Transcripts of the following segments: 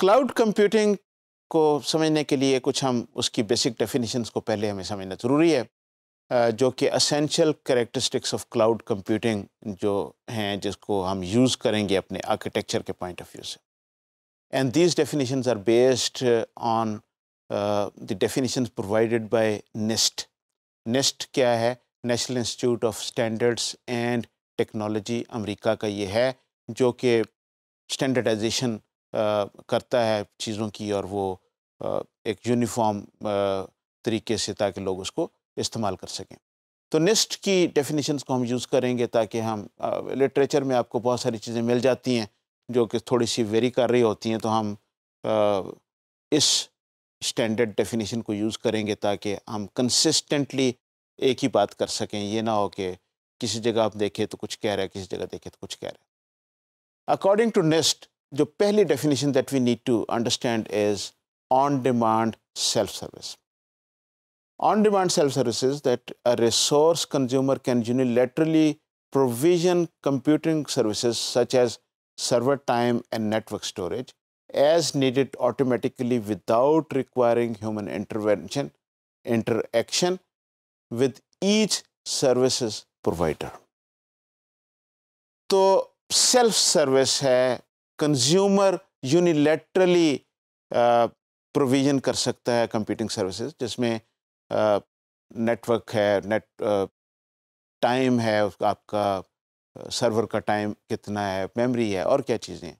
Cloud computing को समझने के लिए कुछ हम उसकी बेसिक डेफिनेशंस को पहले हमें समझना ज़रूरी है जो कि essential characteristics of cloud computing जो हैं जिसको हम यूज़ करेंगे अपने आर्किटेक्चर के पॉइंट ऑफ व्यू से and these definitions are based on the definitions provided by NIST NIST क्या है national institute of standards and technology America का ये है जो कि स्टैंडर्डाइजेशन करता है चीज़ों की और वो एक यूनिफॉर्म तरीके से ताकि लोग उसको इस्तेमाल कर सकें तो निस्ट की डेफिनेशन को हम यूज़ करेंगे ताकि हम लिटरेचर में आपको बहुत सारी चीज़ें मिल जाती हैं जो कि थोड़ी सी वेरी कर रही होती हैं तो हम इस स्टैंडर्ड डेफिनेशन को यूज़ करेंगे ताकि हम कंसिस्टेंटली एक ही बात कर सकें ये ना हो कि किसी जगह आप देखें तो कुछ कह रहे हैं किसी जगह देखें तो कुछ कह रहे हैं अकॉर्डिंग टू नेस्ट The पहली definition that we need to understand is on-demand self-service. on demand self service is that a resource consumer can unilaterally provision computing services such as server time and network storage as needed automatically without requiring human intervention interaction with each services provider So self-service है consumer unilaterally provision कर सकता है computing services जिसमें network uh, है net time uh, है आपका server uh, का time कितना है मेमोरी है और क्या चीज़ें हैं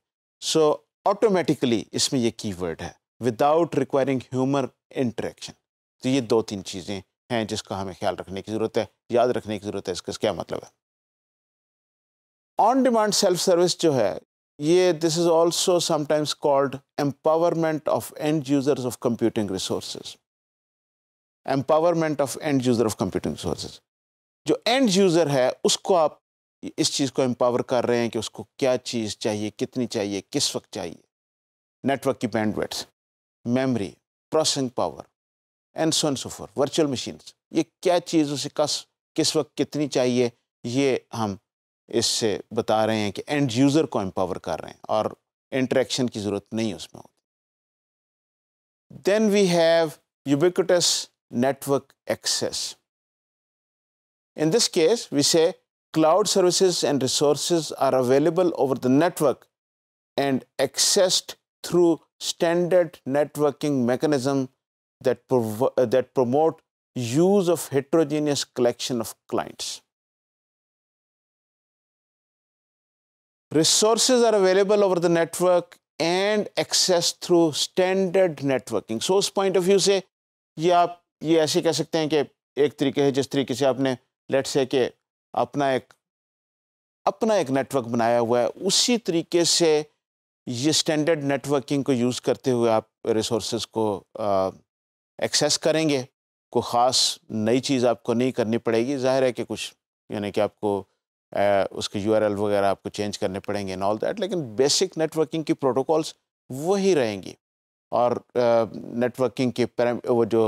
सो ऑटोमेटिकली इसमें ये कीवर्ड है विदाउट रिक्वायरिंग ह्यूमर इंटरेक्शन तो ये दो तीन चीज़ें हैं जिसका हमें ख्याल रखने की ज़रूरत है याद रखने की ज़रूरत है इसका क्या मतलब है ऑन डिमांड सेल्फ सर्विस जो है ये this is also sometimes called empowerment of end users of computing resource empowerment of end user of computing resource जो एंड यूज़र है उसको आप इस चीज़ को एम्पावर कर रहे हैं कि उसको क्या चीज़ चाहिए कितनी चाहिए किस वक्त चाहिए नेटवर्क की bandwidths memory processing power and so on so forth virtual machine ये क्या चीज़ उसे कस किस वक्त कितनी चाहिए ये हम इससे बता रहे हैं कि एंड यूज़र को एम्पावर कर रहे हैं और इंटरेक्शन की ज़रूरत नहीं उसमें होती then we have ubiquitous network access in this case we say cloud services and resource are available over the network and accessed through standard networking mechanism that promote use of heterogeneous collection of clients resources are available over the network and access through standard networking. So उस point of view से ये आप ये ऐसे कह सकते हैं कि एक तरीके है जिस तरीके से आपने लेट से कि अपना एक अपना एक नेटवर्क बनाया हुआ है उसी तरीके से ये स्टैंडर्ड नेटवर्किंग को यूज़ करते हुए आप रिसोर्स को एक्सेस करेंगे कोई ख़ास नई चीज़ आपको नहीं करनी पड़ेगी ज़ाहिर है कि कुछ यानी कि आपको उसके यू वगैरह आपको चेंज करने पड़ेंगे एंड ऑल दैट लेकिन बेसिक नेटवर्किंग की प्रोटोकॉल्स वही रहेंगी और नेटवर्किंग के वो जो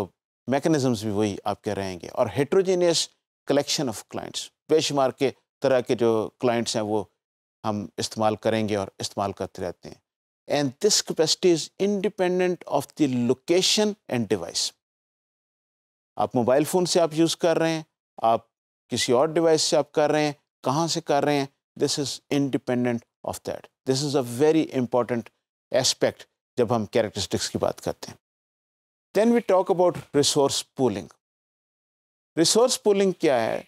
मेकनिज़म्स भी वही आपके रहेंगे और हेट्रोजीनियस कलेक्शन ऑफ क्लाइंट्स बेशुमार के तरह के जो क्लाइंट्स हैं वो हम इस्तेमाल करेंगे और इस्तेमाल करते रहते हैं and this capacity is independent of the location and device आप मोबाइल फ़ोन से आप यूज़ कर रहे हैं आप किसी और डिवाइस से आप कर रहे हैं कहाँ से कर रहे हैं this is independent of that this is a very important aspect जब हम कैरेक्टरिस्टिक्स की बात करते हैं then we talk about resource pooling resource pooling क्या है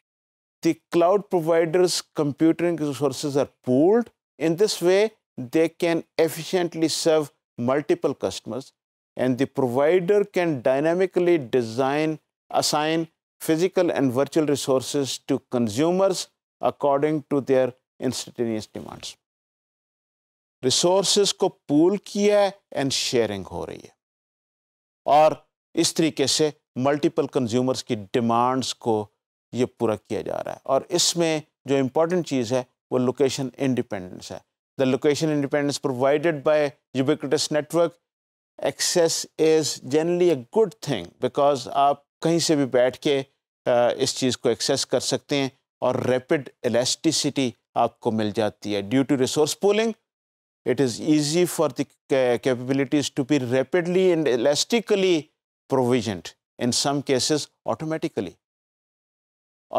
the cloud providers computing resource are pooled in this way they can efficiently serve multiple customers and the provider can dynamically design assign physical and virtual resource to consumers according to their instantaneous demands resource को pool किया है and sharing हो रही है और इस तरीके से मल्टीपल कंज्यूमर्स की डिमांड्स को ये पूरा किया जा रहा है और इसमें जो इम्पोर्टेंट चीज़ है वो लोकेशन इंडिपेंडेंस है the location independence provided by ubiquitous network access is generally a good thing because आप कहीं से भी बैठ के इस चीज़ को एक्सेस कर सकते हैं और रैपिड इलास्टिसिटी आपको मिल जाती है due to resource pooling it is easy for the capabilities to be rapidly and elastically provisioned in some cases automatically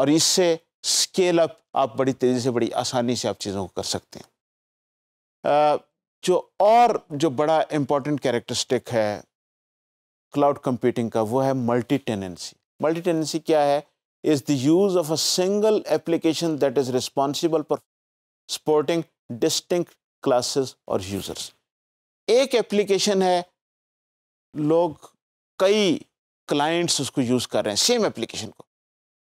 और इससे स्केल अप आप बड़ी तेज़ी से बड़ी आसानी से आप चीज़ों को कर सकते हैं जो और जो बड़ा इम्पॉर्टेंट कैरेक्टरिस्टिक है क्लाउड कंप्यूटिंग का वो है मल्टी टेनेंसी मल्टी टेनेंसी क्या है is the use of a single application that is responsible for supporting distinct classes or users. एक एप्लीकेशन है लोग कई क्लाइंट्स उसको यूज़ कर रहे हैं सेम एप्लीकेशन को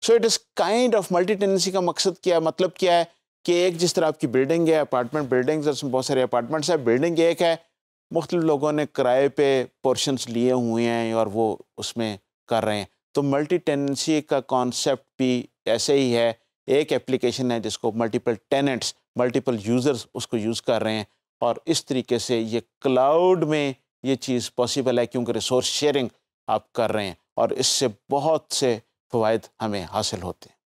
so it is kind of multi tenancy का मकसद क्या है मतलब क्या है कि एक जिस तरह आपकी बिल्डिंग है अपार्टमेंट बिल्डिंग्स उसमें बहुत सारे अपार्टमेंट्स हैं बिल्डिंग एक है मुख्तु लोगों ने किराए पे पोर्शंस लिए हुए हैं और वो उसमें कर रहे हैं तो मल्टी टेनेंसी का कॉन्सेप्ट भी ऐसे ही है एक एप्लीकेशन है जिसको मल्टीपल टेनेंट्स मल्टीपल यूज़र्स उसको यूज़ कर रहे हैं और इस तरीके से ये क्लाउड में ये चीज़ पॉसिबल है क्योंकि रिसोर्स शेयरिंग आप कर रहे हैं और इससे बहुत से फ़वाद हमें हासिल होते हैं